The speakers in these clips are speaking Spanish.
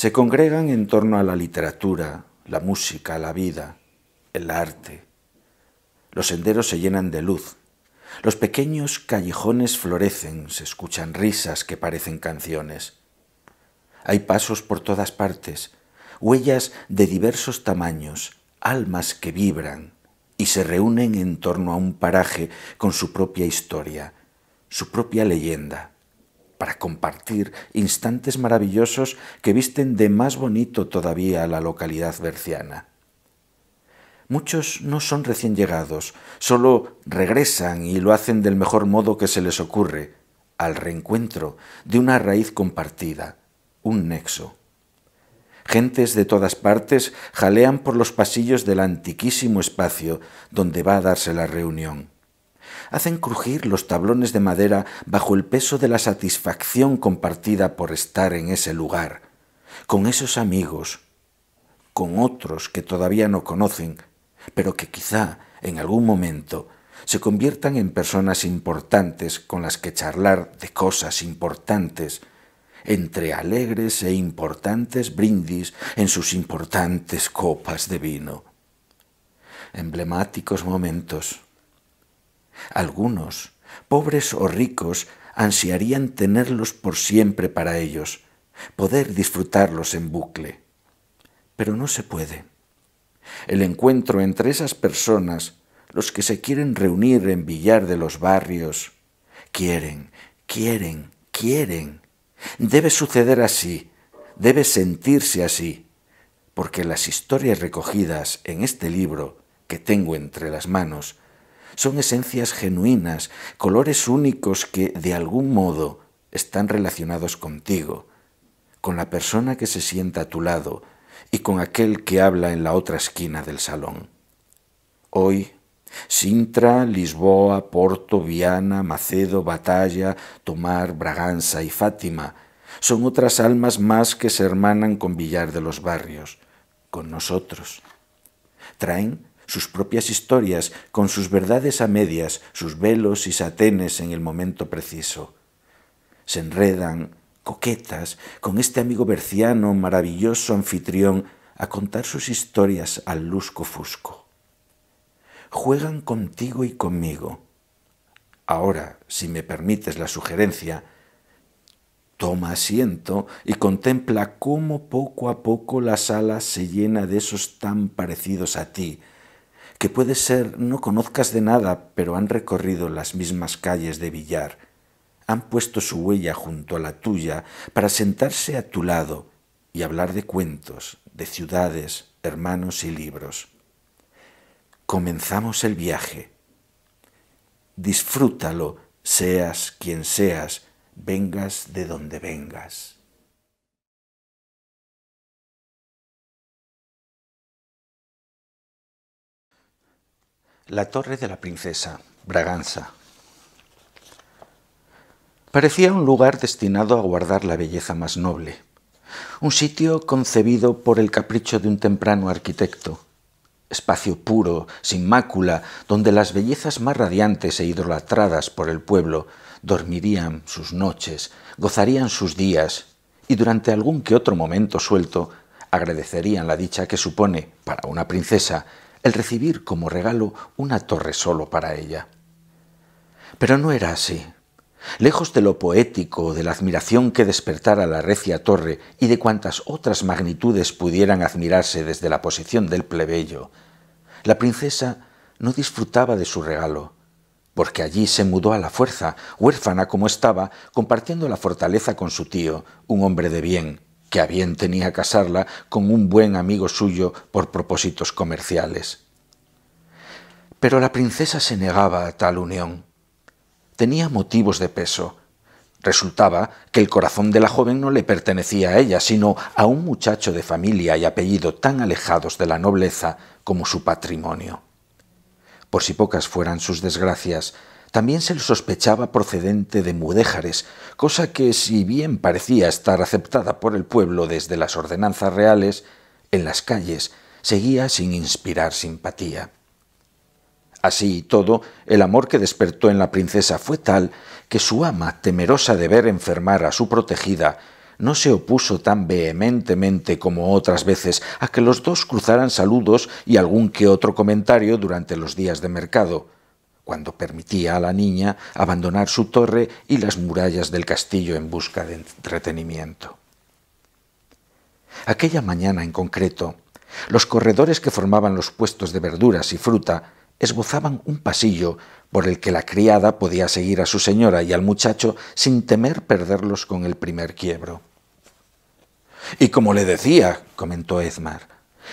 se congregan en torno a la literatura, la música, la vida, el arte. Los senderos se llenan de luz. Los pequeños callejones florecen, se escuchan risas que parecen canciones. Hay pasos por todas partes, huellas de diversos tamaños, almas que vibran y se reúnen en torno a un paraje con su propia historia, su propia leyenda para compartir instantes maravillosos que visten de más bonito todavía la localidad berciana. Muchos no son recién llegados, solo regresan y lo hacen del mejor modo que se les ocurre, al reencuentro de una raíz compartida, un nexo. Gentes de todas partes jalean por los pasillos del antiquísimo espacio donde va a darse la reunión hacen crujir los tablones de madera bajo el peso de la satisfacción compartida por estar en ese lugar, con esos amigos, con otros que todavía no conocen, pero que quizá en algún momento se conviertan en personas importantes con las que charlar de cosas importantes, entre alegres e importantes brindis en sus importantes copas de vino. Emblemáticos momentos. Algunos, pobres o ricos, ansiarían tenerlos por siempre para ellos, poder disfrutarlos en bucle. Pero no se puede. El encuentro entre esas personas, los que se quieren reunir en billar de los Barrios, quieren, quieren, quieren. Debe suceder así, debe sentirse así, porque las historias recogidas en este libro que tengo entre las manos son esencias genuinas, colores únicos que de algún modo están relacionados contigo, con la persona que se sienta a tu lado y con aquel que habla en la otra esquina del salón. Hoy, Sintra, Lisboa, Porto, Viana, Macedo, Batalla, Tomar, Braganza y Fátima son otras almas más que se hermanan con Villar de los Barrios, con nosotros. Traen sus propias historias, con sus verdades a medias, sus velos y satenes en el momento preciso. Se enredan, coquetas, con este amigo berciano, maravilloso anfitrión, a contar sus historias al lusco-fusco. Juegan contigo y conmigo. Ahora, si me permites la sugerencia, toma asiento y contempla cómo poco a poco la sala se llena de esos tan parecidos a ti, que puede ser no conozcas de nada, pero han recorrido las mismas calles de billar, han puesto su huella junto a la tuya para sentarse a tu lado y hablar de cuentos, de ciudades, hermanos y libros. Comenzamos el viaje. Disfrútalo, seas quien seas, vengas de donde vengas. la Torre de la Princesa, Braganza. Parecía un lugar destinado a guardar la belleza más noble, un sitio concebido por el capricho de un temprano arquitecto, espacio puro, sin mácula, donde las bellezas más radiantes e idolatradas por el pueblo dormirían sus noches, gozarían sus días y durante algún que otro momento suelto agradecerían la dicha que supone, para una princesa, el recibir como regalo una torre solo para ella. Pero no era así. Lejos de lo poético, de la admiración que despertara la recia torre y de cuantas otras magnitudes pudieran admirarse desde la posición del plebeyo, la princesa no disfrutaba de su regalo, porque allí se mudó a la fuerza, huérfana como estaba, compartiendo la fortaleza con su tío, un hombre de bien, que a bien tenía casarla con un buen amigo suyo por propósitos comerciales. Pero la princesa se negaba a tal unión. Tenía motivos de peso. Resultaba que el corazón de la joven no le pertenecía a ella, sino a un muchacho de familia y apellido tan alejados de la nobleza como su patrimonio. Por si pocas fueran sus desgracias, también se le sospechaba procedente de Mudéjares, cosa que si bien parecía estar aceptada por el pueblo desde las ordenanzas reales, en las calles seguía sin inspirar simpatía. Así y todo, el amor que despertó en la princesa fue tal que su ama, temerosa de ver enfermar a su protegida, no se opuso tan vehementemente como otras veces a que los dos cruzaran saludos y algún que otro comentario durante los días de mercado cuando permitía a la niña abandonar su torre y las murallas del castillo en busca de entretenimiento. Aquella mañana en concreto, los corredores que formaban los puestos de verduras y fruta esbozaban un pasillo por el que la criada podía seguir a su señora y al muchacho sin temer perderlos con el primer quiebro. Y como le decía, comentó Edmar,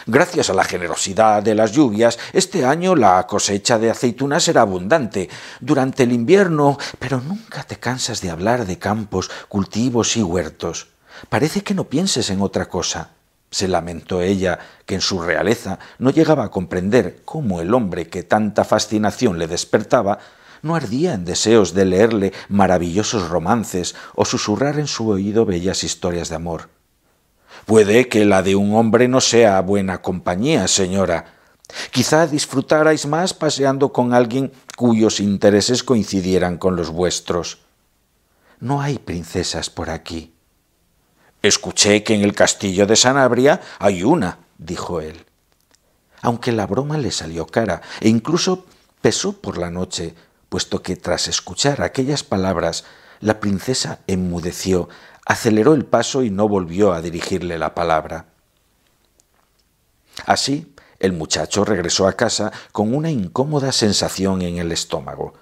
Gracias a la generosidad de las lluvias, este año la cosecha de aceitunas será abundante. Durante el invierno, pero nunca te cansas de hablar de campos, cultivos y huertos. Parece que no pienses en otra cosa. Se lamentó ella, que en su realeza no llegaba a comprender cómo el hombre que tanta fascinación le despertaba no ardía en deseos de leerle maravillosos romances o susurrar en su oído bellas historias de amor. Puede que la de un hombre no sea buena compañía, señora. Quizá disfrutarais más paseando con alguien cuyos intereses coincidieran con los vuestros. No hay princesas por aquí. Escuché que en el castillo de Sanabria hay una, dijo él. Aunque la broma le salió cara e incluso pesó por la noche, puesto que tras escuchar aquellas palabras la princesa enmudeció, aceleró el paso y no volvió a dirigirle la palabra. Así, el muchacho regresó a casa con una incómoda sensación en el estómago.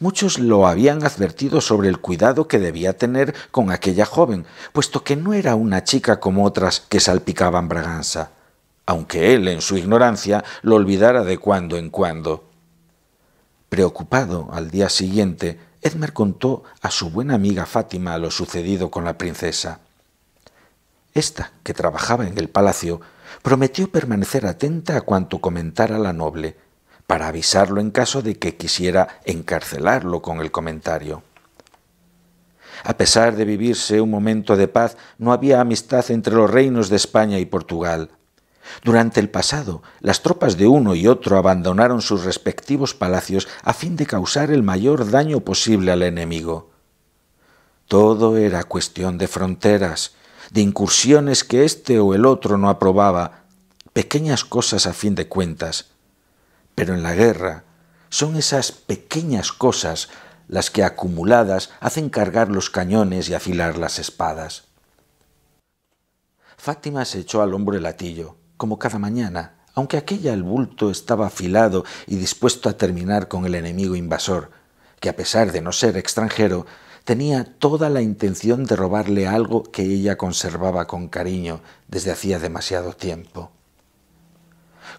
Muchos lo habían advertido sobre el cuidado que debía tener con aquella joven, puesto que no era una chica como otras que salpicaban Braganza, aunque él, en su ignorancia, lo olvidara de cuando en cuando. Preocupado al día siguiente, Edmer contó a su buena amiga Fátima lo sucedido con la princesa. Esta, que trabajaba en el palacio, prometió permanecer atenta a cuanto comentara la noble, para avisarlo en caso de que quisiera encarcelarlo con el comentario. A pesar de vivirse un momento de paz, no había amistad entre los reinos de España y Portugal. Durante el pasado, las tropas de uno y otro abandonaron sus respectivos palacios a fin de causar el mayor daño posible al enemigo. Todo era cuestión de fronteras, de incursiones que este o el otro no aprobaba, pequeñas cosas a fin de cuentas. Pero en la guerra son esas pequeñas cosas las que acumuladas hacen cargar los cañones y afilar las espadas. Fátima se echó al hombro el latillo como cada mañana, aunque aquella el bulto estaba afilado y dispuesto a terminar con el enemigo invasor, que a pesar de no ser extranjero, tenía toda la intención de robarle algo que ella conservaba con cariño desde hacía demasiado tiempo.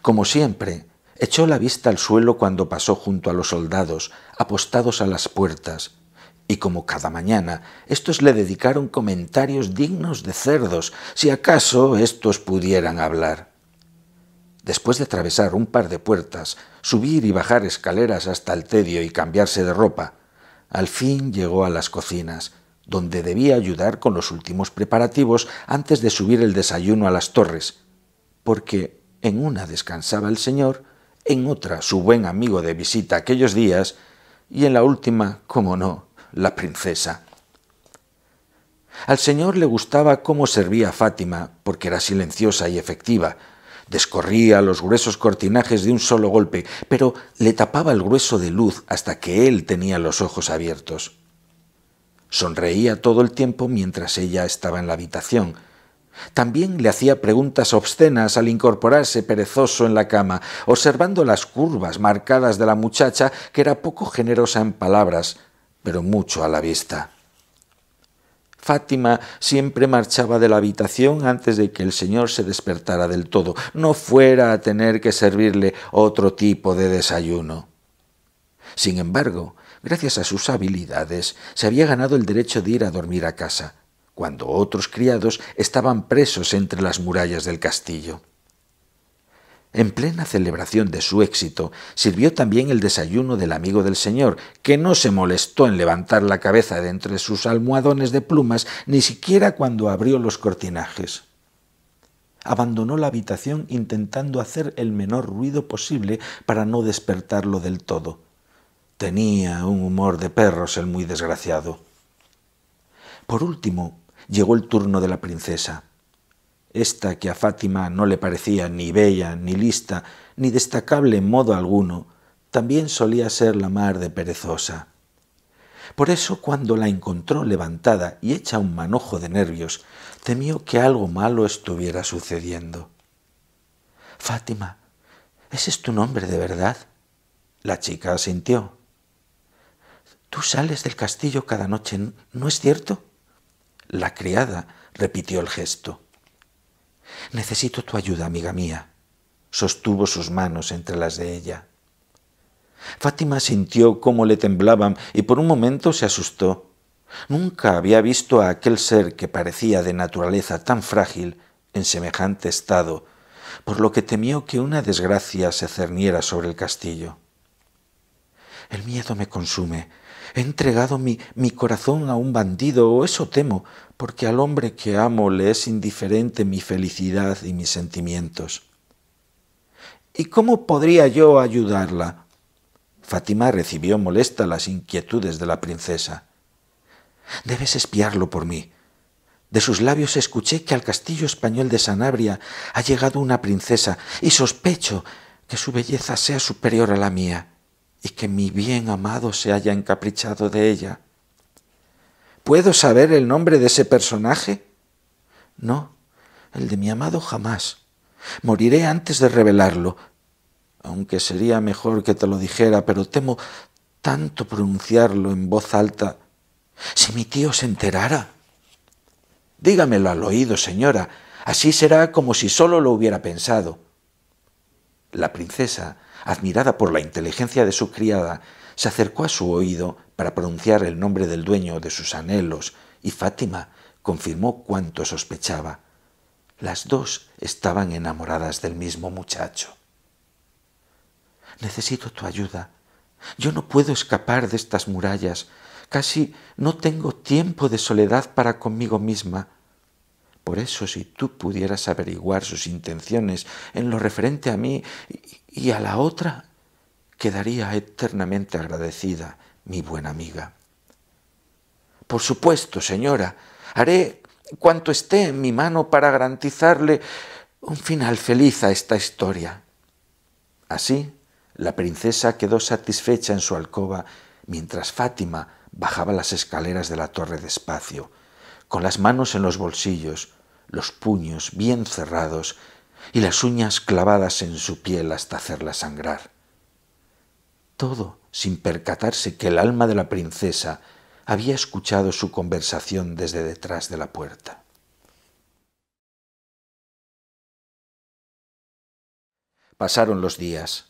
Como siempre, echó la vista al suelo cuando pasó junto a los soldados, apostados a las puertas, y como cada mañana, estos le dedicaron comentarios dignos de cerdos, si acaso estos pudieran hablar. Después de atravesar un par de puertas, subir y bajar escaleras hasta el tedio y cambiarse de ropa, al fin llegó a las cocinas, donde debía ayudar con los últimos preparativos antes de subir el desayuno a las torres, porque en una descansaba el señor, en otra su buen amigo de visita aquellos días, y en la última, como no, la princesa. Al Señor le gustaba cómo servía Fátima, porque era silenciosa y efectiva. Descorría los gruesos cortinajes de un solo golpe, pero le tapaba el grueso de luz hasta que él tenía los ojos abiertos. Sonreía todo el tiempo mientras ella estaba en la habitación. También le hacía preguntas obscenas al incorporarse perezoso en la cama, observando las curvas marcadas de la muchacha, que era poco generosa en palabras, pero mucho a la vista. Fátima siempre marchaba de la habitación antes de que el señor se despertara del todo, no fuera a tener que servirle otro tipo de desayuno. Sin embargo, gracias a sus habilidades, se había ganado el derecho de ir a dormir a casa, cuando otros criados estaban presos entre las murallas del castillo. En plena celebración de su éxito, sirvió también el desayuno del amigo del Señor, que no se molestó en levantar la cabeza de entre sus almohadones de plumas, ni siquiera cuando abrió los cortinajes. Abandonó la habitación intentando hacer el menor ruido posible para no despertarlo del todo. Tenía un humor de perros el muy desgraciado. Por último, llegó el turno de la princesa esta que a Fátima no le parecía ni bella, ni lista, ni destacable en modo alguno, también solía ser la mar de perezosa. Por eso cuando la encontró levantada y hecha un manojo de nervios, temió que algo malo estuviera sucediendo. Fátima, ¿ese es tu nombre de verdad? La chica asintió. Tú sales del castillo cada noche, ¿no es cierto? La criada repitió el gesto. Necesito tu ayuda, amiga mía. Sostuvo sus manos entre las de ella. Fátima sintió cómo le temblaban y por un momento se asustó. Nunca había visto a aquel ser que parecía de naturaleza tan frágil en semejante estado, por lo que temió que una desgracia se cerniera sobre el castillo. El miedo me consume, He entregado mi, mi corazón a un bandido, o eso temo, porque al hombre que amo le es indiferente mi felicidad y mis sentimientos. ¿Y cómo podría yo ayudarla? Fátima recibió molesta las inquietudes de la princesa. Debes espiarlo por mí. De sus labios escuché que al castillo español de Sanabria ha llegado una princesa y sospecho que su belleza sea superior a la mía y que mi bien amado se haya encaprichado de ella. ¿Puedo saber el nombre de ese personaje? No, el de mi amado jamás. Moriré antes de revelarlo, aunque sería mejor que te lo dijera, pero temo tanto pronunciarlo en voz alta. Si mi tío se enterara. Dígamelo al oído, señora. Así será como si solo lo hubiera pensado. La princesa admirada por la inteligencia de su criada, se acercó a su oído para pronunciar el nombre del dueño de sus anhelos, y Fátima confirmó cuanto sospechaba. Las dos estaban enamoradas del mismo muchacho. Necesito tu ayuda. Yo no puedo escapar de estas murallas. Casi no tengo tiempo de soledad para conmigo misma. Por eso, si tú pudieras averiguar sus intenciones en lo referente a mí y a la otra, quedaría eternamente agradecida, mi buena amiga. Por supuesto, señora, haré cuanto esté en mi mano para garantizarle un final feliz a esta historia. Así, la princesa quedó satisfecha en su alcoba mientras Fátima bajaba las escaleras de la torre despacio, con las manos en los bolsillos, los puños bien cerrados y las uñas clavadas en su piel hasta hacerla sangrar. Todo sin percatarse que el alma de la princesa había escuchado su conversación desde detrás de la puerta. Pasaron los días.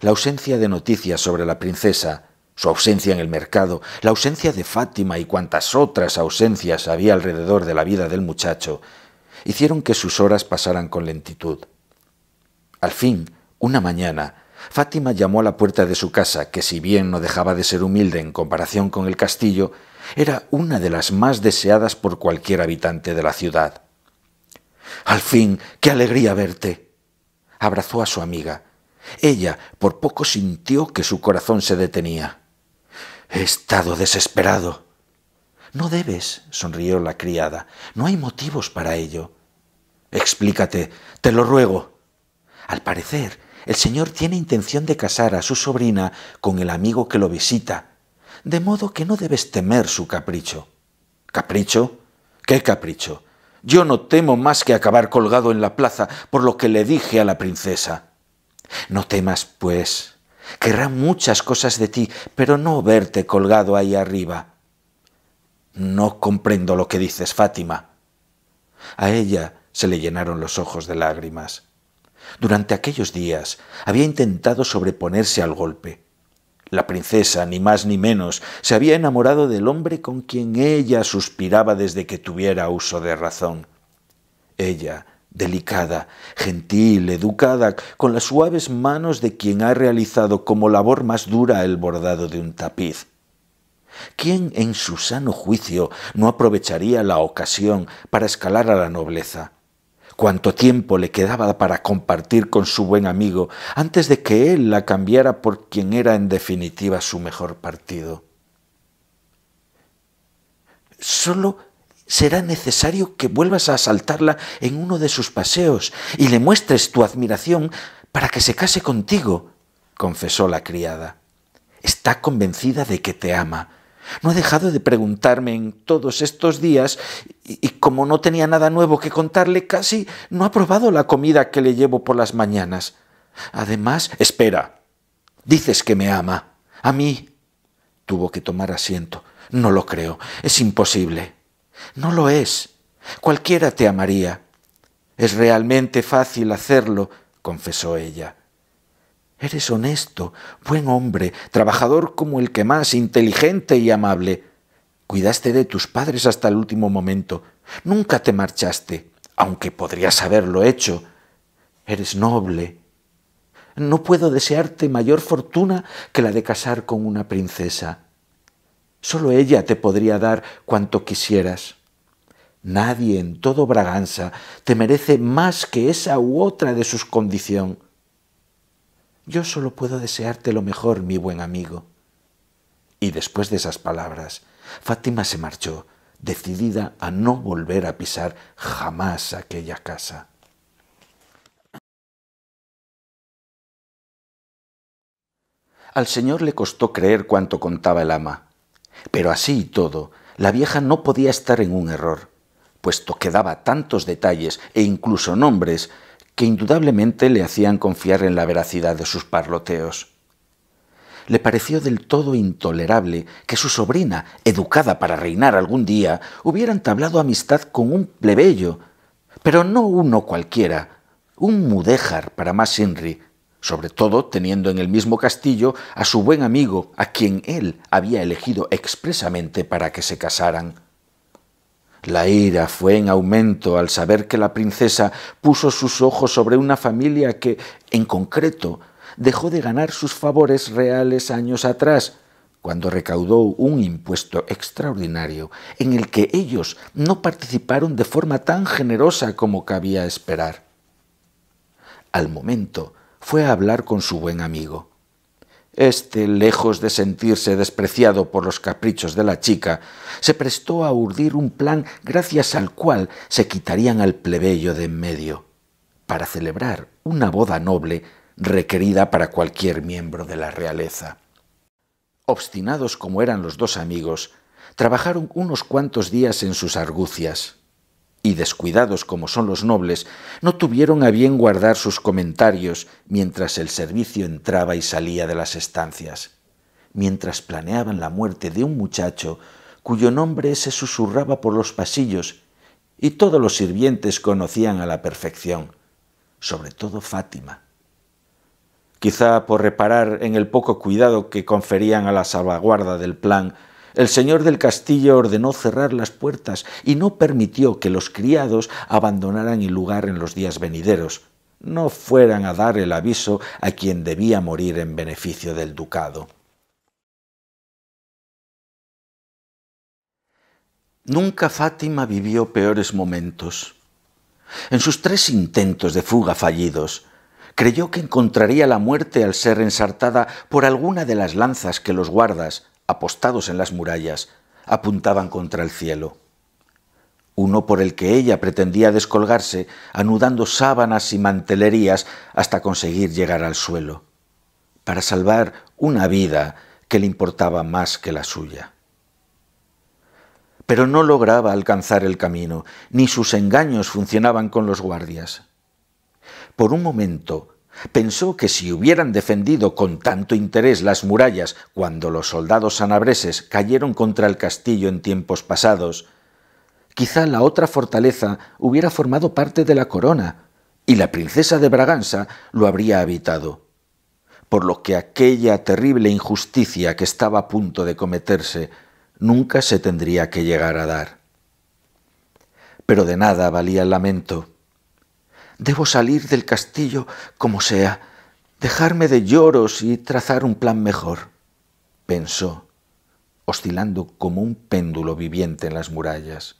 La ausencia de noticias sobre la princesa su ausencia en el mercado, la ausencia de Fátima y cuantas otras ausencias había alrededor de la vida del muchacho, hicieron que sus horas pasaran con lentitud. Al fin, una mañana, Fátima llamó a la puerta de su casa, que si bien no dejaba de ser humilde en comparación con el castillo, era una de las más deseadas por cualquier habitante de la ciudad. Al fin, qué alegría verte. Abrazó a su amiga. Ella por poco sintió que su corazón se detenía. He estado desesperado. No debes, sonrió la criada. No hay motivos para ello. Explícate, te lo ruego. Al parecer, el señor tiene intención de casar a su sobrina con el amigo que lo visita, de modo que no debes temer su capricho. ¿Capricho? ¿Qué capricho? Yo no temo más que acabar colgado en la plaza por lo que le dije a la princesa. No temas, pues, Querrá muchas cosas de ti, pero no verte colgado ahí arriba. No comprendo lo que dices, Fátima. A ella se le llenaron los ojos de lágrimas. Durante aquellos días había intentado sobreponerse al golpe. La princesa, ni más ni menos, se había enamorado del hombre con quien ella suspiraba desde que tuviera uso de razón. Ella delicada, gentil, educada, con las suaves manos de quien ha realizado como labor más dura el bordado de un tapiz. ¿Quién en su sano juicio no aprovecharía la ocasión para escalar a la nobleza? Cuánto tiempo le quedaba para compartir con su buen amigo antes de que él la cambiara por quien era en definitiva su mejor partido. Solo será necesario que vuelvas a asaltarla en uno de sus paseos y le muestres tu admiración para que se case contigo, confesó la criada. Está convencida de que te ama. No he dejado de preguntarme en todos estos días y, y, como no tenía nada nuevo que contarle, casi no ha probado la comida que le llevo por las mañanas. Además, espera. Dices que me ama. A mí. Tuvo que tomar asiento. No lo creo. Es imposible. No lo es. Cualquiera te amaría. Es realmente fácil hacerlo, confesó ella. Eres honesto, buen hombre, trabajador como el que más, inteligente y amable. Cuidaste de tus padres hasta el último momento. Nunca te marchaste, aunque podrías haberlo hecho. Eres noble. No puedo desearte mayor fortuna que la de casar con una princesa. Solo ella te podría dar cuanto quisieras. Nadie en todo Braganza te merece más que esa u otra de sus condición. Yo solo puedo desearte lo mejor, mi buen amigo. Y después de esas palabras, Fátima se marchó, decidida a no volver a pisar jamás aquella casa. Al señor le costó creer cuanto contaba el ama. Pero así y todo, la vieja no podía estar en un error, puesto que daba tantos detalles e incluso nombres que indudablemente le hacían confiar en la veracidad de sus parloteos. Le pareció del todo intolerable que su sobrina, educada para reinar algún día, hubiera entablado amistad con un plebeyo, pero no uno cualquiera, un mudéjar para más Inri, sobre todo teniendo en el mismo castillo a su buen amigo, a quien él había elegido expresamente para que se casaran. La ira fue en aumento al saber que la princesa puso sus ojos sobre una familia que, en concreto, dejó de ganar sus favores reales años atrás, cuando recaudó un impuesto extraordinario en el que ellos no participaron de forma tan generosa como cabía esperar. Al momento fue a hablar con su buen amigo. Este, lejos de sentirse despreciado por los caprichos de la chica, se prestó a urdir un plan gracias al cual se quitarían al plebeyo de en medio, para celebrar una boda noble requerida para cualquier miembro de la realeza. Obstinados como eran los dos amigos, trabajaron unos cuantos días en sus argucias y descuidados como son los nobles, no tuvieron a bien guardar sus comentarios mientras el servicio entraba y salía de las estancias, mientras planeaban la muerte de un muchacho cuyo nombre se susurraba por los pasillos y todos los sirvientes conocían a la perfección, sobre todo Fátima. Quizá por reparar en el poco cuidado que conferían a la salvaguarda del plan, el señor del castillo ordenó cerrar las puertas y no permitió que los criados abandonaran el lugar en los días venideros, no fueran a dar el aviso a quien debía morir en beneficio del ducado. Nunca Fátima vivió peores momentos. En sus tres intentos de fuga fallidos, creyó que encontraría la muerte al ser ensartada por alguna de las lanzas que los guardas, apostados en las murallas, apuntaban contra el cielo. Uno por el que ella pretendía descolgarse, anudando sábanas y mantelerías hasta conseguir llegar al suelo, para salvar una vida que le importaba más que la suya. Pero no lograba alcanzar el camino, ni sus engaños funcionaban con los guardias. Por un momento Pensó que si hubieran defendido con tanto interés las murallas cuando los soldados sanabreses cayeron contra el castillo en tiempos pasados, quizá la otra fortaleza hubiera formado parte de la corona y la princesa de Braganza lo habría habitado. Por lo que aquella terrible injusticia que estaba a punto de cometerse nunca se tendría que llegar a dar. Pero de nada valía el lamento Debo salir del castillo como sea, dejarme de lloros y trazar un plan mejor, pensó, oscilando como un péndulo viviente en las murallas.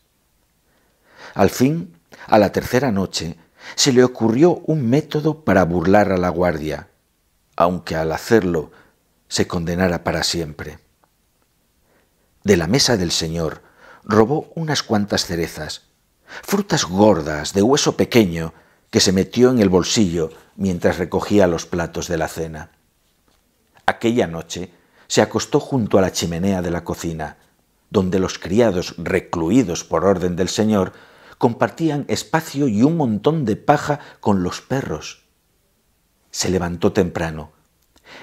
Al fin, a la tercera noche, se le ocurrió un método para burlar a la guardia, aunque al hacerlo se condenara para siempre. De la mesa del señor robó unas cuantas cerezas, frutas gordas, de hueso pequeño, que se metió en el bolsillo mientras recogía los platos de la cena. Aquella noche se acostó junto a la chimenea de la cocina, donde los criados, recluidos por orden del Señor, compartían espacio y un montón de paja con los perros. Se levantó temprano,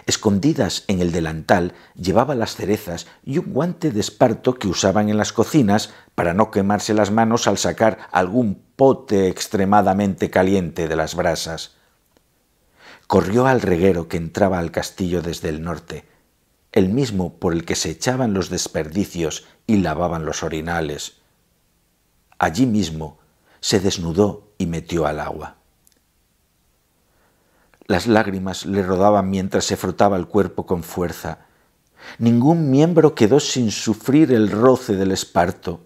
Escondidas en el delantal llevaba las cerezas y un guante de esparto que usaban en las cocinas para no quemarse las manos al sacar algún pote extremadamente caliente de las brasas. Corrió al reguero que entraba al castillo desde el norte, el mismo por el que se echaban los desperdicios y lavaban los orinales. Allí mismo se desnudó y metió al agua. Las lágrimas le rodaban mientras se frotaba el cuerpo con fuerza. Ningún miembro quedó sin sufrir el roce del esparto.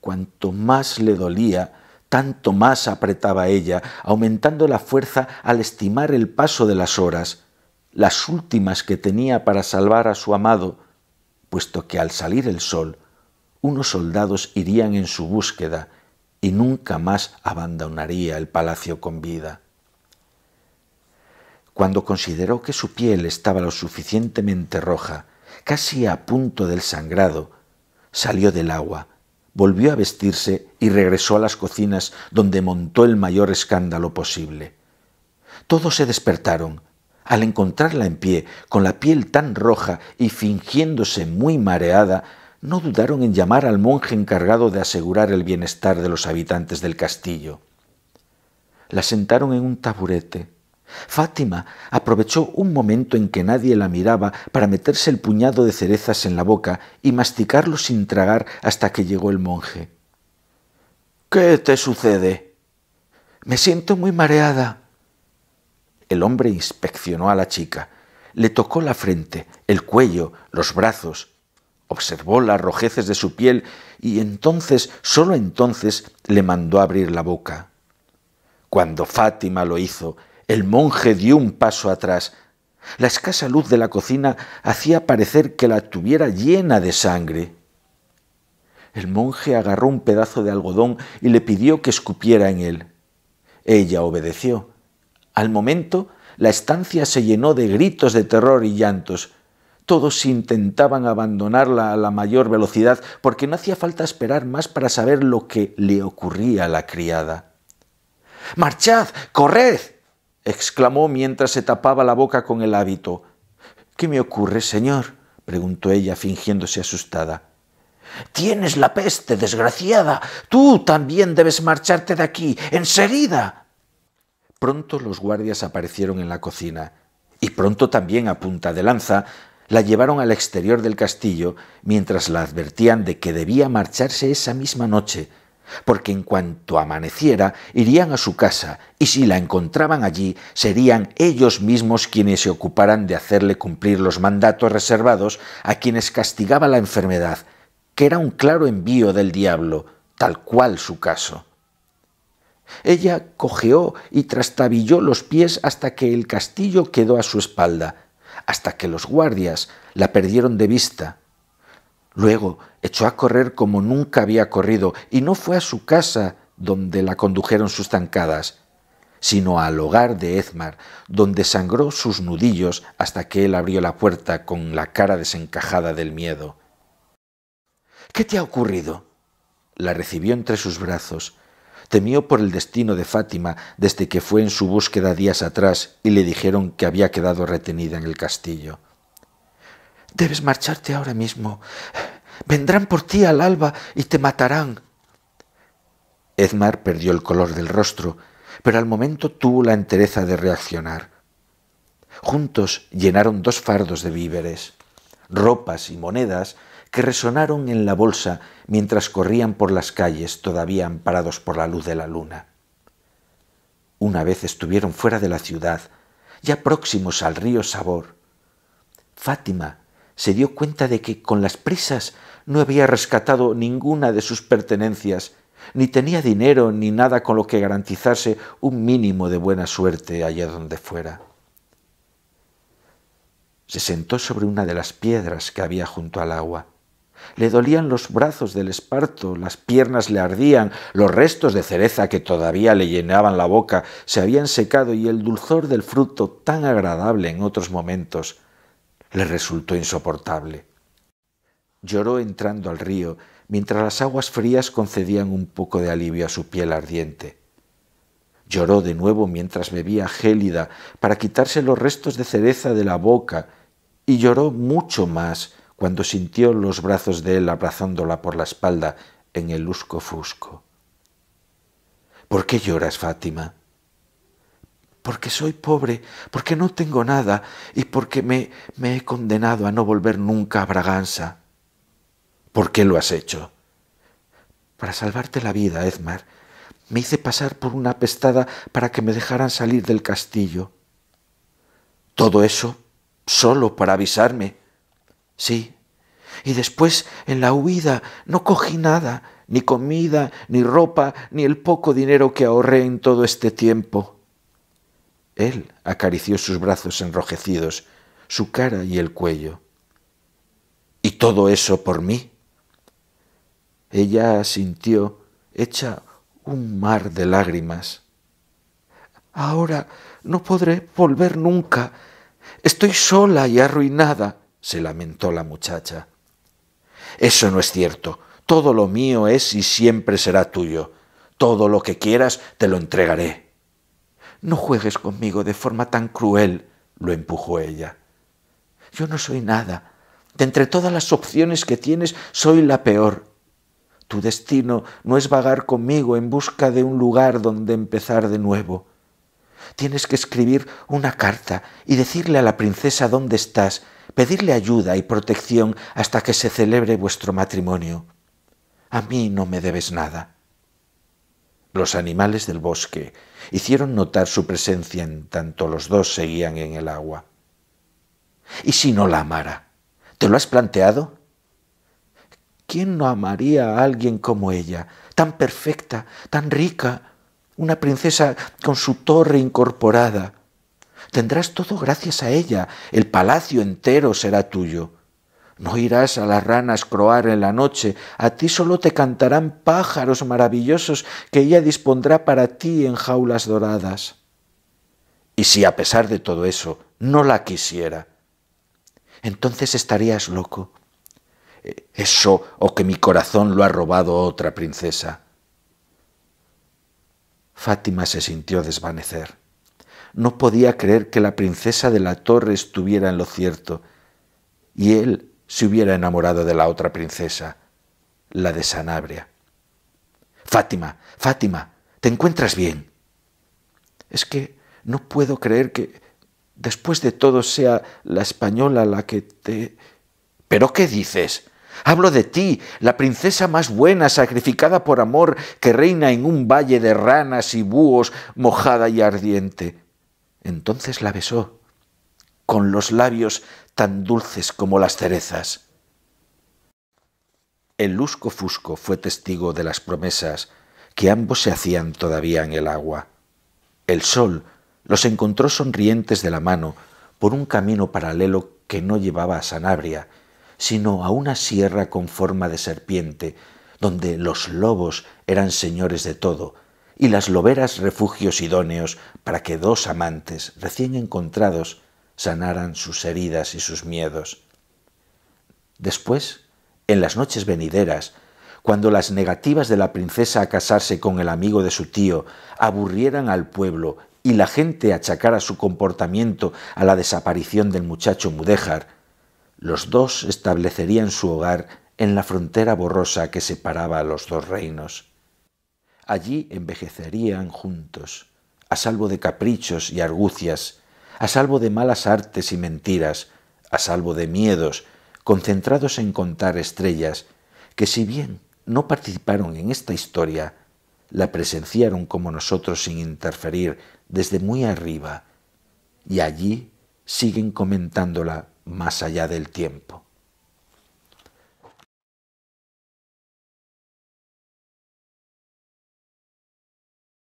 Cuanto más le dolía, tanto más apretaba ella, aumentando la fuerza al estimar el paso de las horas, las últimas que tenía para salvar a su amado, puesto que al salir el sol, unos soldados irían en su búsqueda y nunca más abandonaría el palacio con vida. Cuando consideró que su piel estaba lo suficientemente roja, casi a punto del sangrado, salió del agua, volvió a vestirse y regresó a las cocinas donde montó el mayor escándalo posible. Todos se despertaron. Al encontrarla en pie, con la piel tan roja y fingiéndose muy mareada, no dudaron en llamar al monje encargado de asegurar el bienestar de los habitantes del castillo. La sentaron en un taburete, Fátima aprovechó un momento en que nadie la miraba para meterse el puñado de cerezas en la boca y masticarlo sin tragar hasta que llegó el monje. ¿Qué te sucede? Me siento muy mareada. El hombre inspeccionó a la chica, le tocó la frente, el cuello, los brazos, observó las rojeces de su piel y entonces, sólo entonces, le mandó abrir la boca. Cuando Fátima lo hizo, el monje dio un paso atrás. La escasa luz de la cocina hacía parecer que la tuviera llena de sangre. El monje agarró un pedazo de algodón y le pidió que escupiera en él. Ella obedeció. Al momento, la estancia se llenó de gritos de terror y llantos. Todos intentaban abandonarla a la mayor velocidad porque no hacía falta esperar más para saber lo que le ocurría a la criada. Marchad, corred, exclamó mientras se tapaba la boca con el hábito. ¿Qué me ocurre, señor? preguntó ella, fingiéndose asustada. Tienes la peste, desgraciada. Tú también debes marcharte de aquí, enseguida. Pronto los guardias aparecieron en la cocina, y pronto también a punta de lanza la llevaron al exterior del castillo, mientras la advertían de que debía marcharse esa misma noche, porque en cuanto amaneciera irían a su casa y si la encontraban allí serían ellos mismos quienes se ocuparan de hacerle cumplir los mandatos reservados a quienes castigaba la enfermedad, que era un claro envío del diablo, tal cual su caso. Ella cojeó y trastabilló los pies hasta que el castillo quedó a su espalda, hasta que los guardias la perdieron de vista Luego echó a correr como nunca había corrido y no fue a su casa donde la condujeron sus zancadas, sino al hogar de Ezmar, donde sangró sus nudillos hasta que él abrió la puerta con la cara desencajada del miedo. ¿Qué te ha ocurrido? La recibió entre sus brazos. Temió por el destino de Fátima desde que fue en su búsqueda días atrás y le dijeron que había quedado retenida en el castillo. Debes marcharte ahora mismo. Vendrán por ti al alba y te matarán. Edmar perdió el color del rostro, pero al momento tuvo la entereza de reaccionar. Juntos llenaron dos fardos de víveres, ropas y monedas que resonaron en la bolsa mientras corrían por las calles todavía amparados por la luz de la luna. Una vez estuvieron fuera de la ciudad, ya próximos al río Sabor. Fátima se dio cuenta de que con las prisas no había rescatado ninguna de sus pertenencias, ni tenía dinero ni nada con lo que garantizarse un mínimo de buena suerte allá donde fuera. Se sentó sobre una de las piedras que había junto al agua. Le dolían los brazos del esparto, las piernas le ardían, los restos de cereza que todavía le llenaban la boca se habían secado y el dulzor del fruto tan agradable en otros momentos le resultó insoportable. Lloró entrando al río, mientras las aguas frías concedían un poco de alivio a su piel ardiente. Lloró de nuevo mientras bebía gélida para quitarse los restos de cereza de la boca, y lloró mucho más cuando sintió los brazos de él abrazándola por la espalda en el lusco fusco. ¿Por qué lloras, Fátima? porque soy pobre, porque no tengo nada y porque me, me he condenado a no volver nunca a Braganza. ¿Por qué lo has hecho? Para salvarte la vida, Edmar. Me hice pasar por una pestada para que me dejaran salir del castillo. Todo eso solo para avisarme. Sí. Y después, en la huida, no cogí nada, ni comida, ni ropa, ni el poco dinero que ahorré en todo este tiempo. Él acarició sus brazos enrojecidos, su cara y el cuello. ¿Y todo eso por mí? Ella sintió hecha un mar de lágrimas. Ahora no podré volver nunca. Estoy sola y arruinada, se lamentó la muchacha. Eso no es cierto. Todo lo mío es y siempre será tuyo. Todo lo que quieras te lo entregaré. No juegues conmigo de forma tan cruel, lo empujó ella. Yo no soy nada. De entre todas las opciones que tienes, soy la peor. Tu destino no es vagar conmigo en busca de un lugar donde empezar de nuevo. Tienes que escribir una carta y decirle a la princesa dónde estás, pedirle ayuda y protección hasta que se celebre vuestro matrimonio. A mí no me debes nada. Los animales del bosque hicieron notar su presencia en tanto los dos seguían en el agua. ¿Y si no la amara? ¿Te lo has planteado? ¿Quién no amaría a alguien como ella, tan perfecta, tan rica, una princesa con su torre incorporada? Tendrás todo gracias a ella, el palacio entero será tuyo. No irás a las ranas croar en la noche, a ti solo te cantarán pájaros maravillosos que ella dispondrá para ti en jaulas doradas. Y si a pesar de todo eso no la quisiera, entonces estarías loco. Eh, eso o que mi corazón lo ha robado otra princesa. Fátima se sintió desvanecer. No podía creer que la princesa de la torre estuviera en lo cierto, y él se hubiera enamorado de la otra princesa, la de Sanabria. Fátima, Fátima, ¿te encuentras bien? Es que no puedo creer que después de todo sea la española la que te... ¿Pero qué dices? Hablo de ti, la princesa más buena, sacrificada por amor, que reina en un valle de ranas y búhos, mojada y ardiente. Entonces la besó, con los labios tan dulces como las cerezas. El Lusco Fusco fue testigo de las promesas que ambos se hacían todavía en el agua. El sol los encontró sonrientes de la mano por un camino paralelo que no llevaba a Sanabria, sino a una sierra con forma de serpiente, donde los lobos eran señores de todo, y las loberas refugios idóneos para que dos amantes recién encontrados sanaran sus heridas y sus miedos. Después, en las noches venideras, cuando las negativas de la princesa a casarse con el amigo de su tío aburrieran al pueblo y la gente achacara su comportamiento a la desaparición del muchacho Mudéjar, los dos establecerían su hogar en la frontera borrosa que separaba a los dos reinos. Allí envejecerían juntos, a salvo de caprichos y argucias, a salvo de malas artes y mentiras, a salvo de miedos, concentrados en contar estrellas, que si bien no participaron en esta historia, la presenciaron como nosotros sin interferir desde muy arriba, y allí siguen comentándola más allá del tiempo.